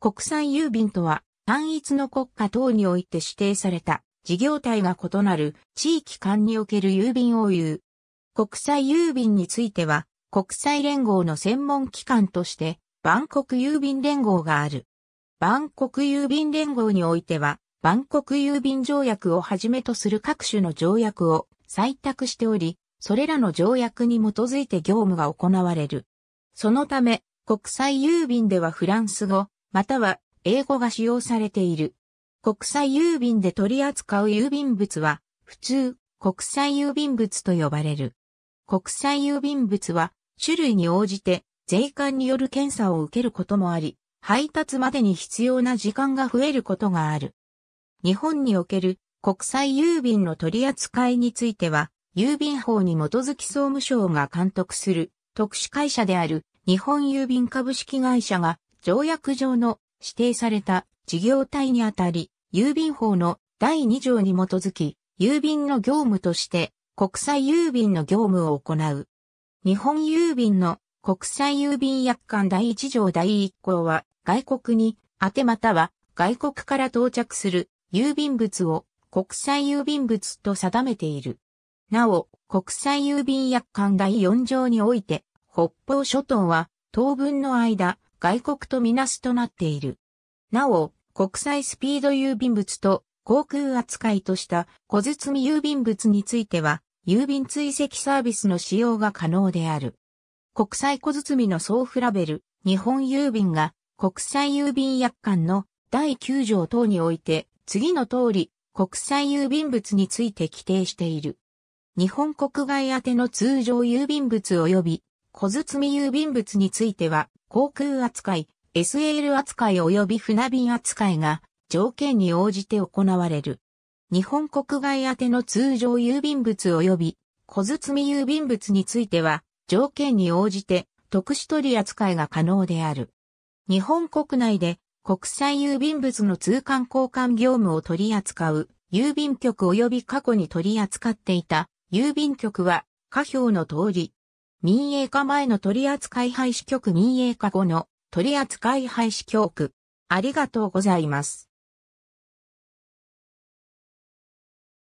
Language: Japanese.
国際郵便とは、単一の国家等において指定された事業体が異なる地域間における郵便を言う。国際郵便については、国際連合の専門機関として、万国郵便連合がある。万国郵便連合においては、万国郵便条約をはじめとする各種の条約を採択しており、それらの条約に基づいて業務が行われる。そのため、国際郵便ではフランス語、または英語が使用されている。国際郵便で取り扱う郵便物は、普通、国際郵便物と呼ばれる。国際郵便物は、種類に応じて、税関による検査を受けることもあり、配達までに必要な時間が増えることがある。日本における国際郵便の取り扱いについては、郵便法に基づき総務省が監督する特殊会社である日本郵便株式会社が条約上の指定された事業体にあたり、郵便法の第2条に基づき、郵便の業務として国際郵便の業務を行う。日本郵便の国際郵便約款第1条第1項は、外国に、あてまたは外国から到着する郵便物を国際郵便物と定めている。なお、国際郵便約款第4条において、北方諸島は当分の間、外国とみなすとなっている。なお、国際スピード郵便物と航空扱いとした小包郵便物については、郵便追跡サービスの使用が可能である。国際小包の送付ラベル、日本郵便が国際郵便約款の第9条等において、次の通り、国際郵便物について規定している。日本国外宛ての通常郵便物及び小包郵便物については、航空扱い、SAL 扱い及び船便扱いが条件に応じて行われる。日本国外宛ての通常郵便物及び小包郵便物については、条件に応じて特殊取り扱いが可能である。日本国内で国際郵便物の通関交換業務を取り扱う郵便局及び過去に取り扱っていた郵便局は、下表の通り、民営化前の取扱廃止局民営化後の取扱廃止局。ありがとうございます。